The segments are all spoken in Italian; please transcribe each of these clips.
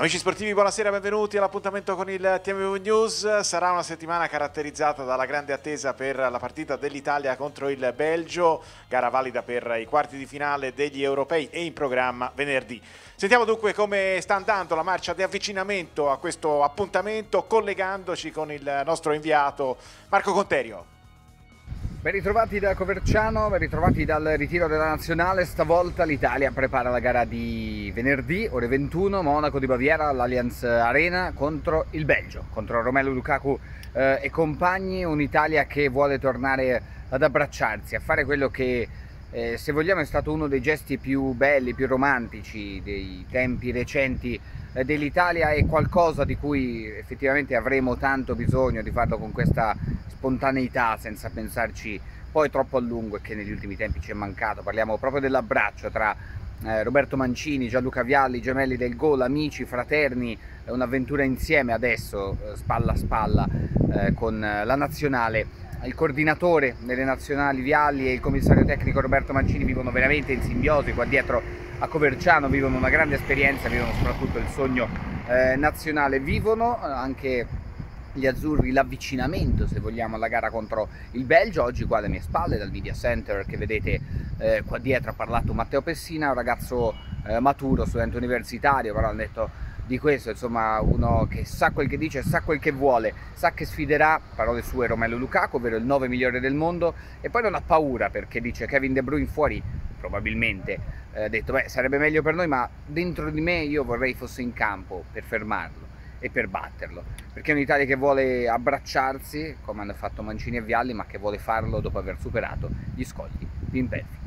Amici sportivi, buonasera, benvenuti all'appuntamento con il TMV News. Sarà una settimana caratterizzata dalla grande attesa per la partita dell'Italia contro il Belgio, gara valida per i quarti di finale degli europei e in programma venerdì. Sentiamo dunque come sta andando la marcia di avvicinamento a questo appuntamento collegandoci con il nostro inviato Marco Conterio. Ben ritrovati da Coverciano, ben ritrovati dal ritiro della nazionale. Stavolta l'Italia prepara la gara di venerdì, ore 21, Monaco di Baviera all'Allianz Arena contro il Belgio, contro Romelu Lukaku eh, e compagni. Un'Italia che vuole tornare ad abbracciarsi, a fare quello che eh, se vogliamo è stato uno dei gesti più belli, più romantici dei tempi recenti eh, dell'Italia è qualcosa di cui effettivamente avremo tanto bisogno di farlo con questa spontaneità senza pensarci poi troppo a lungo e che negli ultimi tempi ci è mancato. Parliamo proprio dell'abbraccio tra eh, Roberto Mancini, Gianluca Vialli, gemelli del gol, amici, fraterni, un'avventura insieme adesso, eh, spalla a spalla, eh, con eh, la nazionale il coordinatore delle nazionali Vialli e il commissario tecnico Roberto Mancini vivono veramente in simbiosi, qua dietro a Coverciano vivono una grande esperienza, vivono soprattutto il sogno eh, nazionale, vivono eh, anche gli azzurri l'avvicinamento se vogliamo alla gara contro il Belgio oggi qua alle mie spalle dal media center che vedete eh, qua dietro ha parlato Matteo Pessina un ragazzo eh, maturo studente universitario però ha detto di questo, insomma uno che sa quel che dice, sa quel che vuole, sa che sfiderà, parole sue, Romello Lukaku, ovvero il 9 migliore del mondo, e poi non ha paura perché dice Kevin De Bruyne fuori, probabilmente, eh, ha eh, detto beh sarebbe meglio per noi ma dentro di me io vorrei fosse in campo per fermarlo e per batterlo, perché è un'Italia che vuole abbracciarsi, come hanno fatto Mancini e Vialli, ma che vuole farlo dopo aver superato gli scogli di Imperfi.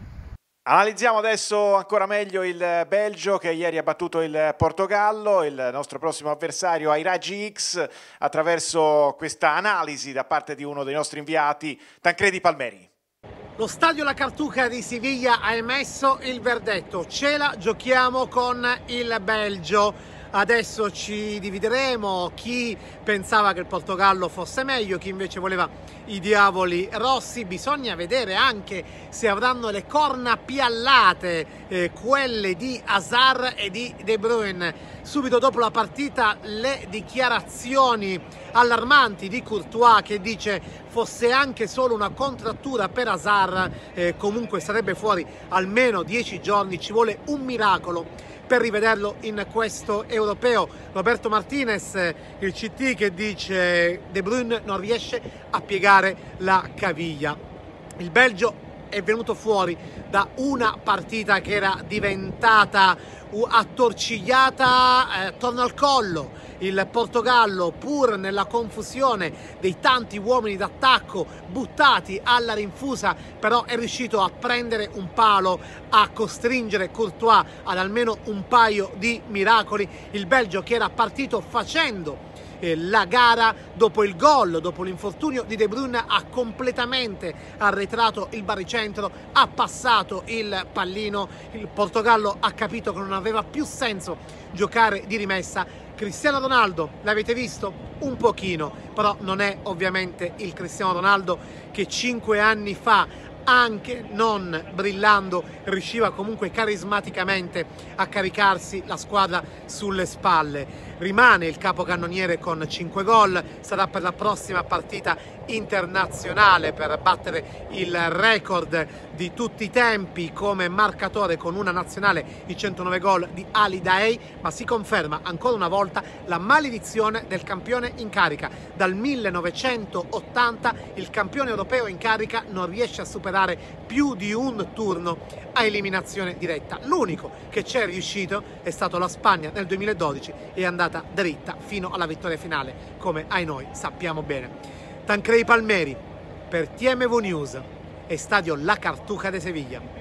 Analizziamo adesso ancora meglio il Belgio che ieri ha battuto il Portogallo, il nostro prossimo avversario ai raggi X attraverso questa analisi da parte di uno dei nostri inviati, Tancredi Palmeri. Lo stadio La Cartuca di Siviglia ha emesso il verdetto, ce la giochiamo con il Belgio. Adesso ci divideremo chi pensava che il Portogallo fosse meglio, chi invece voleva i diavoli rossi. Bisogna vedere anche se avranno le corna piallate, eh, quelle di Hazard e di De Bruyne. Subito dopo la partita le dichiarazioni allarmanti di Courtois che dice fosse anche solo una contrattura per Hazard eh, comunque sarebbe fuori almeno 10 giorni, ci vuole un miracolo per rivederlo in questo europeo. Roberto Martinez, il CT che dice De Bruyne non riesce a piegare la caviglia. Il Belgio è venuto fuori da una partita che era diventata attorcigliata eh, attorno al collo il Portogallo pur nella confusione dei tanti uomini d'attacco buttati alla rinfusa però è riuscito a prendere un palo a costringere Courtois ad almeno un paio di miracoli il Belgio che era partito facendo eh, la gara dopo il gol, dopo l'infortunio di De Bruyne ha completamente arretrato il baricentro, ha passato il pallino, il Portogallo ha capito che non aveva più senso giocare di rimessa Cristiano Ronaldo, l'avete visto? Un pochino, però non è ovviamente il Cristiano Ronaldo che cinque anni fa anche non brillando riusciva comunque carismaticamente a caricarsi la squadra sulle spalle rimane il capocannoniere con 5 gol, sarà per la prossima partita internazionale per battere il record di tutti i tempi come marcatore con una nazionale di 109 gol di Ali Daei, ma si conferma ancora una volta la maledizione del campione in carica. Dal 1980 il campione europeo in carica non riesce a superare più di un turno a eliminazione diretta. L'unico che ci è riuscito è stato la Spagna nel 2012 e è andato andata dritta fino alla vittoria finale, come ai noi sappiamo bene. Tancrei Palmeri per TMV News e stadio La Cartuca de Seviglia.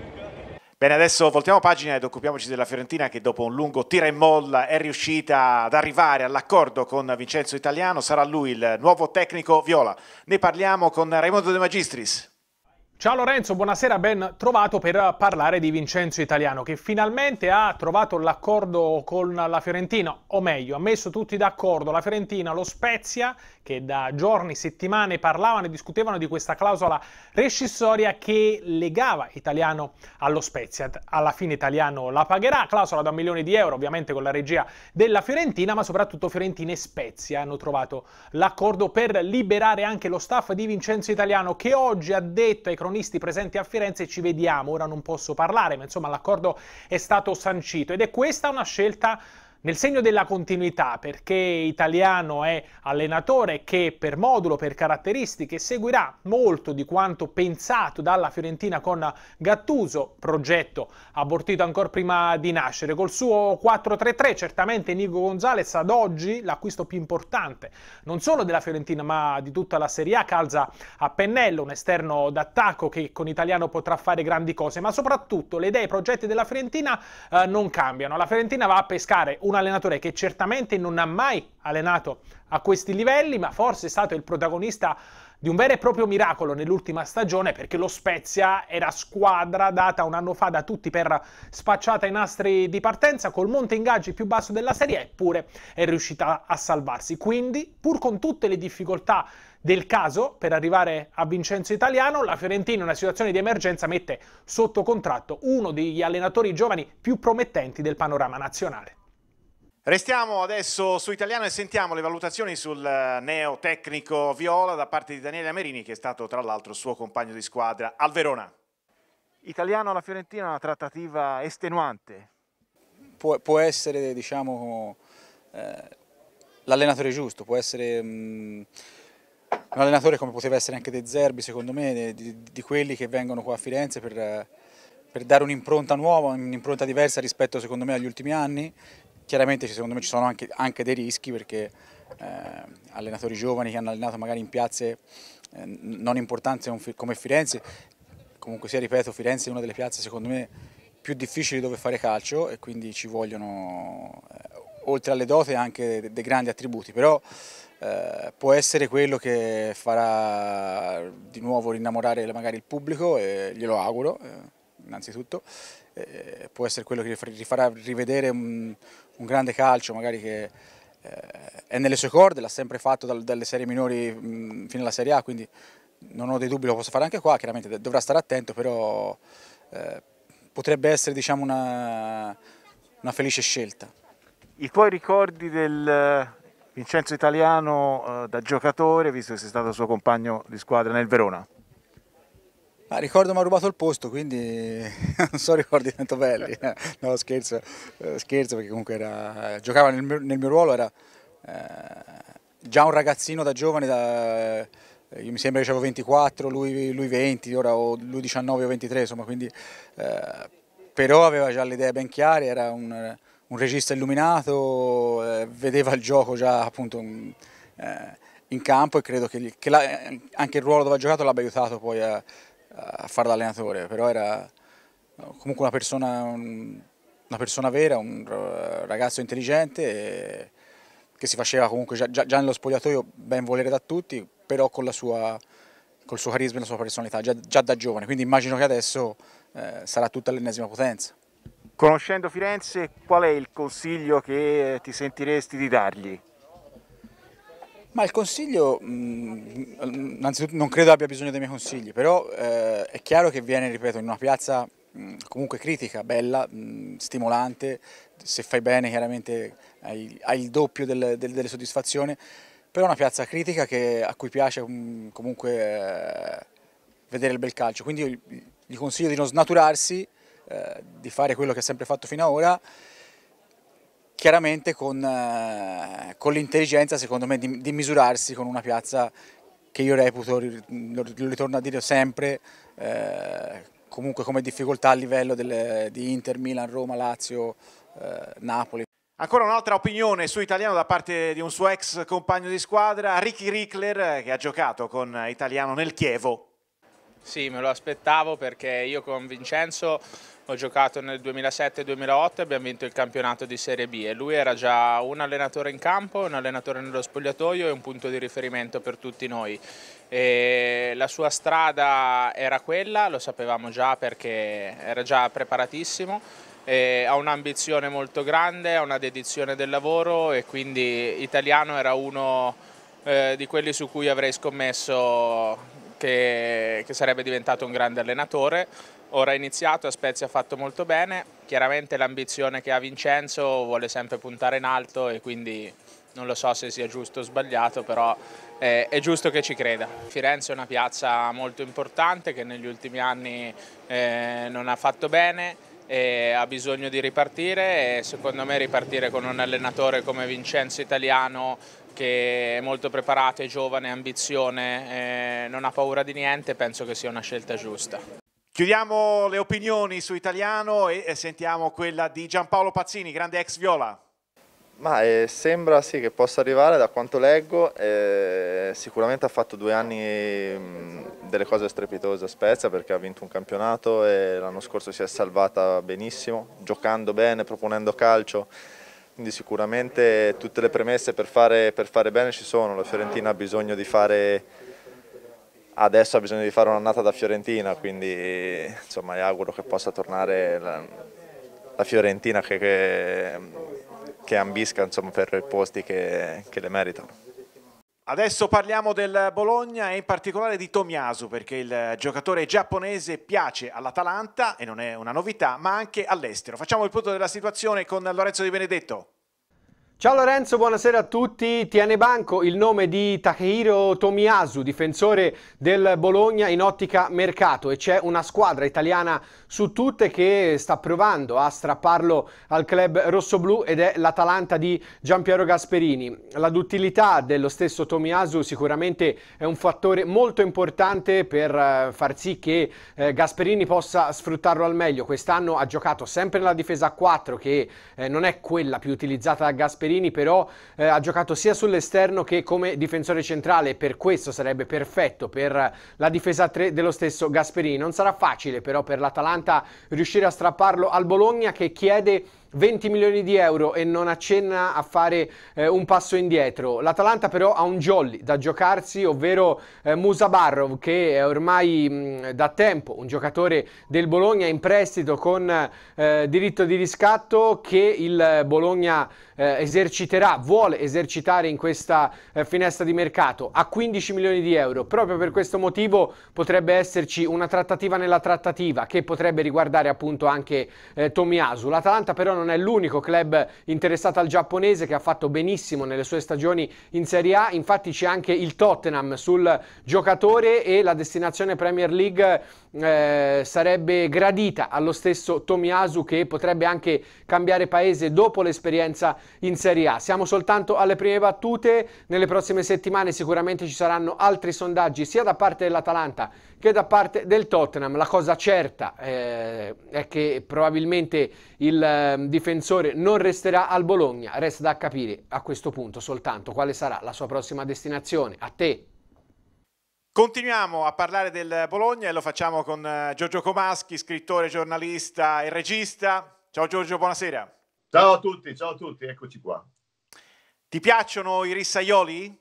Bene, adesso voltiamo pagina ed occupiamoci della Fiorentina che dopo un lungo tira e molla è riuscita ad arrivare all'accordo con Vincenzo Italiano, sarà lui il nuovo tecnico Viola. Ne parliamo con Raimondo De Magistris. Ciao Lorenzo, buonasera, ben trovato per parlare di Vincenzo Italiano che finalmente ha trovato l'accordo con la Fiorentina, o meglio, ha messo tutti d'accordo la Fiorentina, lo Spezia, che da giorni, settimane parlavano e discutevano di questa clausola rescissoria che legava Italiano allo Spezia. Alla fine Italiano la pagherà, clausola da un milione di euro, ovviamente con la regia della Fiorentina, ma soprattutto Fiorentina e Spezia hanno trovato l'accordo per liberare anche lo staff di Vincenzo Italiano che oggi ha detto ai cronisti protagonisti presenti a Firenze e ci vediamo. Ora non posso parlare, ma insomma l'accordo è stato sancito ed è questa una scelta nel segno della continuità, perché Italiano è allenatore che per modulo, per caratteristiche, seguirà molto di quanto pensato dalla Fiorentina con Gattuso, progetto abortito ancora prima di nascere. Col suo 4-3-3 certamente Nico Gonzalez ad oggi l'acquisto più importante, non solo della Fiorentina ma di tutta la Serie A, calza a pennello, un esterno d'attacco che con Italiano potrà fare grandi cose, ma soprattutto le idee e i progetti della Fiorentina eh, non cambiano. La Fiorentina va a pescare un un allenatore che certamente non ha mai allenato a questi livelli, ma forse è stato il protagonista di un vero e proprio miracolo nell'ultima stagione perché lo Spezia era squadra data un anno fa da tutti per spacciata ai nastri di partenza col monte ingaggi più basso della serie eppure è riuscita a salvarsi quindi pur con tutte le difficoltà del caso per arrivare a Vincenzo Italiano la Fiorentina in una situazione di emergenza mette sotto contratto uno degli allenatori giovani più promettenti del panorama nazionale Restiamo adesso su Italiano e sentiamo le valutazioni sul eh, neotecnico Viola da parte di Daniele Amerini che è stato tra l'altro suo compagno di squadra al Verona. Italiano alla Fiorentina è una trattativa estenuante. Pu può, essere diciamo, eh, l'allenatore giusto, può essere mh, mm, un allenatore come poteva essere anche De Zerbi secondo me, di, di quelli che vengono qua a Firenze per, per dare un'impronta nuova, un'impronta diversa rispetto secondo me agli ultimi anni Chiaramente secondo me ci sono anche, anche dei rischi perché eh, allenatori giovani che hanno allenato magari in piazze eh, non importanti come Firenze, comunque sia ripeto Firenze è una delle piazze secondo me più difficili dove fare calcio e quindi ci vogliono eh, oltre alle dote anche dei grandi attributi, però eh, può essere quello che farà di nuovo rinnamorare magari il pubblico e glielo auguro eh, innanzitutto eh, può essere quello che gli farà rivedere un, un grande calcio, magari che eh, è nelle sue corde, l'ha sempre fatto dal, dalle serie minori mh, mm, fino alla Serie A, quindi non ho dei dubbi, lo posso fare anche qua, chiaramente dovrà stare attento, però eh, potrebbe essere diciamo, una, una felice scelta. I tuoi ricordi del eh, Vincenzo Italiano eh, da giocatore, visto che sei stato suo compagno di squadra nel Verona? Ah, ricordo mi ha rubato il posto, quindi non so ricordi tanto belli. No, scherzo, eh, scherzo perché comunque era, giocava nel mio, nel mio ruolo, era eh, già un ragazzino da giovane, da, eh, io mi sembra che avevo 24, lui, lui 20, ora ho lui 19 o 23, insomma, quindi, però aveva già le idee ben chiare, era un, un regista illuminato, vedeva il gioco già appunto... in campo e credo che, che la, anche il ruolo dove ha giocato l'abbia aiutato poi a, a fare l'allenatore, però era comunque una persona, una persona vera, un ragazzo intelligente che si faceva comunque già, già, nello spogliatoio ben volere da tutti, però con la sua, col suo carisma e la sua personalità, già, già da giovane, quindi immagino che adesso eh, sarà tutta l'ennesima potenza. Conoscendo Firenze, qual è il consiglio che ti sentiresti di dargli? Ma il consiglio, mh, mm, innanzitutto non credo abbia bisogno dei miei consigli, però eh, è chiaro che viene, ripeto, in una piazza mh, mm, comunque critica, bella, mh, mm, stimolante, se fai bene chiaramente hai, hai il doppio del, del, delle soddisfazioni, però è una piazza critica che, a cui piace comunque eh, vedere il bel calcio, quindi io gli consiglio di non snaturarsi, eh, di fare quello che ha sempre fatto fino ad ora chiaramente con, eh, con l'intelligenza secondo me di, di, misurarsi con una piazza che io reputo, lo, ritorno a dire sempre, eh, comunque come difficoltà a livello del, di Inter, Milan, Roma, Lazio, eh, Napoli. Ancora un'altra opinione su Italiano da parte di un suo ex compagno di squadra, Ricky Rickler, che ha giocato con Italiano nel Chievo. Sì, me lo aspettavo perché io con Vincenzo ho giocato nel 2007-2008 e abbiamo vinto il campionato di Serie B e lui era già un allenatore in campo, un allenatore nello spogliatoio e un punto di riferimento per tutti noi. E la sua strada era quella, lo sapevamo già perché era già preparatissimo ha un'ambizione molto grande, ha una dedizione del lavoro e quindi italiano era uno eh, di quelli su cui avrei scommesso che, che sarebbe diventato un grande allenatore. Ora è iniziato, a Spezia ha fatto molto bene, chiaramente l'ambizione che ha Vincenzo vuole sempre puntare in alto e quindi non lo so se sia giusto o sbagliato, però è, è, giusto che ci creda. Firenze è una piazza molto importante che negli ultimi anni eh, non ha fatto bene ha bisogno di ripartire e secondo me ripartire con un allenatore come Vincenzo Italiano che è molto preparato, è giovane, ha ambizione, eh, non ha paura di niente, penso che sia una scelta giusta. Chiudiamo le opinioni su Italiano e sentiamo quella di Giampaolo Pazzini, grande ex Viola. Ma eh, sembra sì che possa arrivare da quanto leggo, eh, sicuramente ha fatto due anni mh, delle cose strepitose a Spezia perché ha vinto un campionato e l'anno scorso si è salvata benissimo, giocando bene, proponendo calcio quindi sicuramente tutte le premesse per fare, per fare bene ci sono, la Fiorentina ha bisogno di fare adesso ha bisogno di fare un'annata da Fiorentina, quindi insomma io auguro che possa tornare la, la Fiorentina che, che, che, ambisca insomma, per i posti che, che le meritano. Adesso parliamo del Bologna e in particolare di Tomiasu perché il giocatore giapponese piace all'Atalanta e non è una novità ma anche all'estero. Facciamo il punto della situazione con Lorenzo Di Benedetto. Ciao Lorenzo, buonasera a tutti. Tiene banco il nome di Takehiro Tomiyasu, difensore del Bologna in ottica mercato e c'è una squadra italiana su tutte che sta provando a strapparlo al club rossoblu ed è l'Atalanta di Giampiero Gasperini. La duttilità dello stesso Tomiyasu sicuramente è un fattore molto importante per eh, far sì che eh, Gasperini possa sfruttarlo al meglio. Quest'anno ha giocato sempre nella difesa a 4 che eh, non è quella più utilizzata da Gasperini Gasperini però eh, ha giocato sia sull'esterno che come difensore centrale, per questo sarebbe perfetto per la difesa 3 dello stesso Gasperini. Non sarà facile però per l'Atalanta riuscire a strapparlo al Bologna che chiede 20 milioni di euro e non accenna a fare eh, un passo indietro. L'Atalanta però ha un jolly da giocarsi, ovvero eh, Musabarrov che è ormai mh, mm, da tempo un giocatore del Bologna in prestito con eh, diritto di riscatto che il Bologna eh, eserciterà, vuole esercitare in questa eh, finestra di mercato a 15 milioni di euro. Proprio per questo motivo potrebbe esserci una trattativa nella trattativa che potrebbe riguardare appunto anche eh, Tomiasu. L'Atalanta però non non è l'unico club interessato al giapponese che ha fatto benissimo nelle sue stagioni in Serie A, infatti c'è anche il Tottenham sul giocatore e la destinazione Premier League eh, sarebbe gradita allo stesso Tomiyasu che potrebbe anche cambiare paese dopo l'esperienza in Serie A. Siamo soltanto alle prime battute, nelle prossime settimane sicuramente ci saranno altri sondaggi sia da parte dell'Atalanta che da parte del Tottenham. La cosa certa eh, è che probabilmente il ehm, difensore non resterà al Bologna, resta da capire a questo punto soltanto quale sarà la sua prossima destinazione. A te. Continuiamo a parlare del Bologna e lo facciamo con eh, Giorgio Comaschi, scrittore, giornalista e regista. Ciao Giorgio, buonasera. Ciao a tutti, ciao a tutti, eccoci qua. Ti piacciono i rissaioli?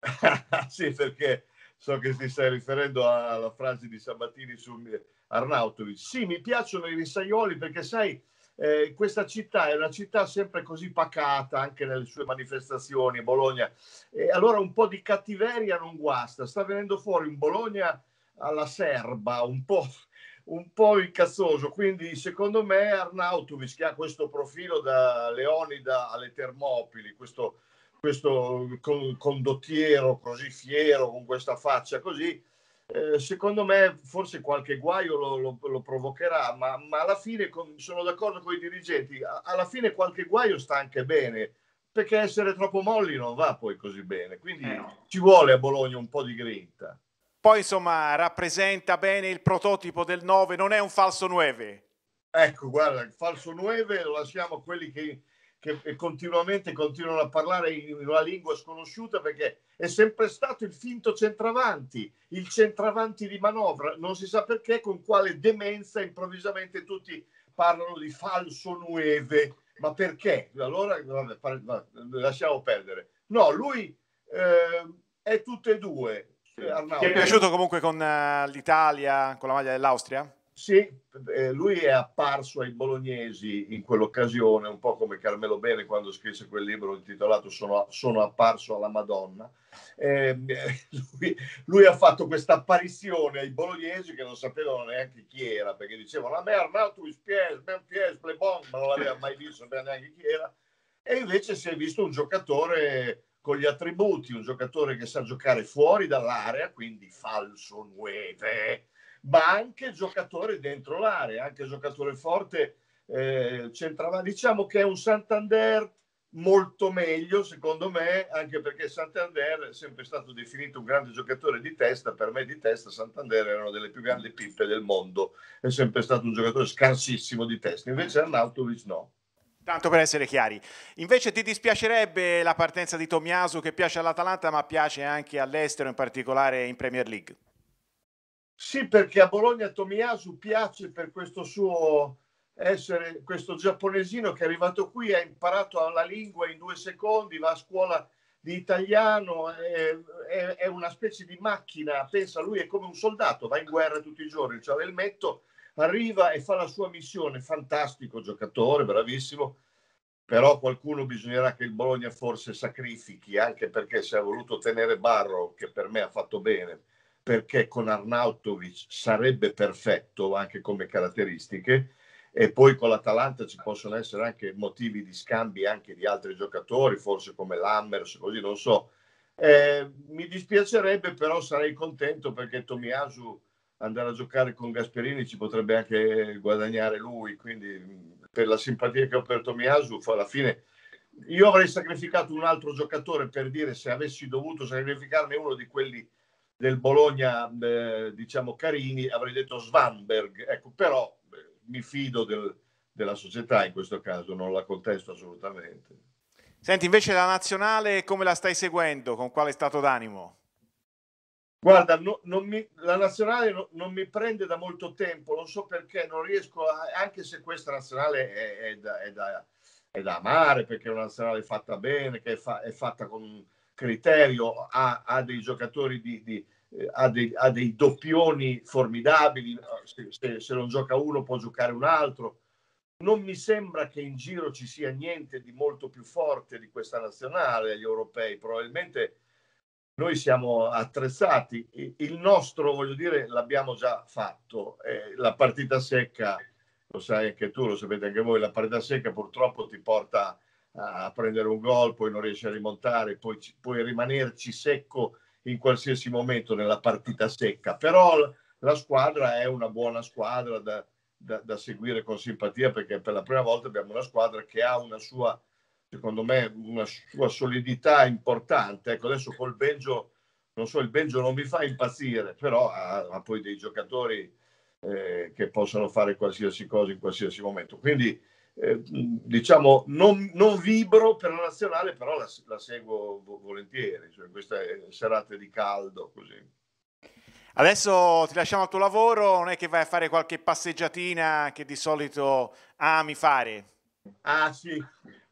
sì, perché so che ti stai riferendo alla frase di Sabatini su Arnautovic. Sì, mi piacciono i rissaioli perché sai eh, questa città è una città sempre così pacata anche nelle sue manifestazioni, Bologna. E allora un po' di cattiveria non guasta. Sta venendo fuori un Bologna alla serba, un po', un po incazzoso. Quindi secondo me Arnautovic, che ha questo profilo da Leonida alle Termopili, questo, questo condottiero così fiero, con questa faccia così, eh, secondo me forse qualche guaio lo, lo, lo provocherà, ma, ma, alla fine con, sono d'accordo con i dirigenti, alla fine qualche guaio sta anche bene, perché essere troppo molli non va poi così bene, quindi eh no. ci vuole a Bologna un po' di grinta. Poi insomma rappresenta bene il prototipo del 9, non è un falso 9. Ecco, guarda, il falso 9 lo lasciamo a quelli che che continuamente continuano a parlare in una lingua sconosciuta perché è sempre stato il finto centravanti, il centravanti di manovra, non si sa perché, con quale demenza improvvisamente tutti parlano di falso nueve, ma perché? Allora vabbè, vabbè, lasciamo perdere. No, lui eh, è tutte e due. Sì. Ti è piaciuto comunque con eh, l'Italia, con la maglia dell'Austria? Sì, eh, lui è apparso ai bolognesi in quell'occasione, un po' come Carmelo Bene quando scrisse quel libro intitolato Sono, sono apparso alla Madonna. Eh, lui, lui, ha fatto questa apparizione ai bolognesi che non sapevano neanche chi era, perché dicevano a me Arnautovic, Pies, Ben Pies, Plebon, ma non l'aveva mai visto, non sapeva neanche chi era. E invece si è visto un giocatore con gli attributi, un giocatore che sa giocare fuori dall'area, quindi falso 9 ma anche giocatore dentro l'area, anche giocatore forte eh, centrava. Diciamo che è un Santander molto meglio, secondo me, anche perché Santander è sempre stato definito un grande giocatore di testa. Per me, di testa, Santander era una delle più grandi pippe del mondo. È sempre stato un giocatore scarsissimo di testa. Invece, Arnautovic no. Tanto per essere chiari, invece ti dispiacerebbe la partenza di Tomiasu che piace all'Atalanta ma piace anche all'estero, in particolare in Premier League? Sì, perché a Bologna Tomiyasu piace per questo suo essere, questo giapponesino che è arrivato qui, ha imparato la lingua in due secondi, va a scuola di italiano, è, è, è una specie di macchina, pensa lui è come un soldato, va in guerra tutti i giorni, cioè l'elmetto, arriva e fa la sua missione, fantastico giocatore, bravissimo, però qualcuno bisognerà che il Bologna forse sacrifichi, anche perché se ha voluto tenere Barro, che per me ha fatto bene, perché con Arnautovic sarebbe perfetto anche come caratteristiche e poi con l'Atalanta ci possono essere anche motivi di scambi anche di altri giocatori, forse come l'Hammers, così non so. Eh, mi dispiacerebbe, però sarei contento perché Tomiasu andare a giocare con Gasperini ci potrebbe anche guadagnare lui, quindi mm, per la simpatia che ho per Tomiasu alla fine io avrei sacrificato un altro giocatore per dire se avessi dovuto sacrificarne uno di quelli del Bologna, eh, diciamo Carini, avrei detto Svanberg, ecco, però eh, mi fido del, della società in questo caso, non la contesto assolutamente. Senti, invece la nazionale come la stai seguendo? Con quale stato d'animo? Guarda, no, mi, la nazionale no, non mi prende da molto tempo, non so perché, non riesco, a, anche se questa nazionale è, è, da, è, da, è, da, amare, perché è una nazionale fatta bene, che è fa, fatta con criterio, ha, ha dei giocatori di, di eh, ha dei, ha, dei, doppioni formidabili, se, se, se, non gioca uno può giocare un altro. Non mi sembra che in giro ci sia niente di molto più forte di questa nazionale gli europei, probabilmente noi siamo attrezzati, il nostro, voglio dire, l'abbiamo già fatto, eh, la partita secca, lo sai anche tu, lo sapete anche voi, la partita secca purtroppo ti porta a prendere un gol, poi non riesce a rimontare, poi, poi rimanerci secco in qualsiasi momento nella partita secca. Però la squadra è una buona squadra da, da, da, seguire con simpatia perché per la prima volta abbiamo una squadra che ha una sua, secondo me, una sua solidità importante. Ecco, adesso col Belgio, non so, il Belgio non mi fa impazzire, però ha, ha poi dei giocatori eh, che possono fare qualsiasi cosa in qualsiasi momento. Quindi eh, diciamo, non, non, vibro per la nazionale, però la, la seguo volentieri, cioè è serata di caldo così. Adesso ti lasciamo al tuo lavoro, non è che vai a fare qualche passeggiatina che di solito ami fare? Ah sì,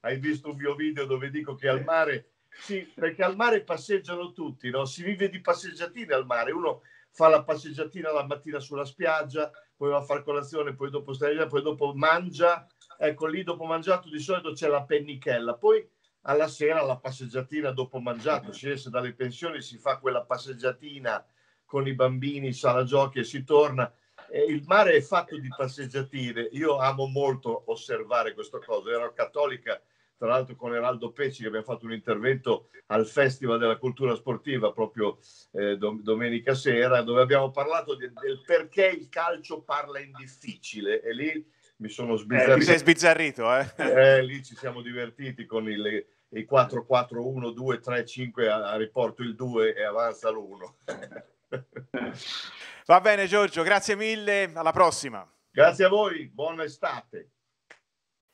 hai visto un mio video dove dico che al mare, sì, perché al mare passeggiano tutti, no? si vive di passeggiatine al mare, uno fa la passeggiatina la mattina sulla spiaggia, poi va a fare colazione, poi dopo sta lì, poi dopo mangia, ecco lì dopo mangiato di solito c'è la pennichella, poi alla sera la passeggiatina dopo mangiato, si esce dalle pensioni, si fa quella passeggiatina con i bambini, sala giochi e si torna. Eh, il mare è fatto di passeggiatine, io amo molto osservare questa cosa, ero cattolica tra l'altro con Eraldo Pecci che abbiamo fatto un intervento al Festival della Cultura Sportiva proprio eh, dom- domenica sera dove abbiamo parlato di, del perché il calcio parla in difficile e lì mi sono sbizzarrito. Eh, ti sei sbizzarrito, eh? eh? Lì ci siamo divertiti con il, il 4-4-1-2-3-5 a, riporto il 2 e avanza l'1. Va bene Giorgio, grazie mille, alla prossima. Grazie a voi, buona estate.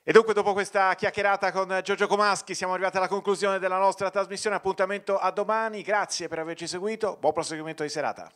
E dunque dopo questa chiacchierata con Giorgio Comaschi siamo arrivati alla conclusione della nostra trasmissione, appuntamento a domani, grazie per averci seguito, buon proseguimento di serata.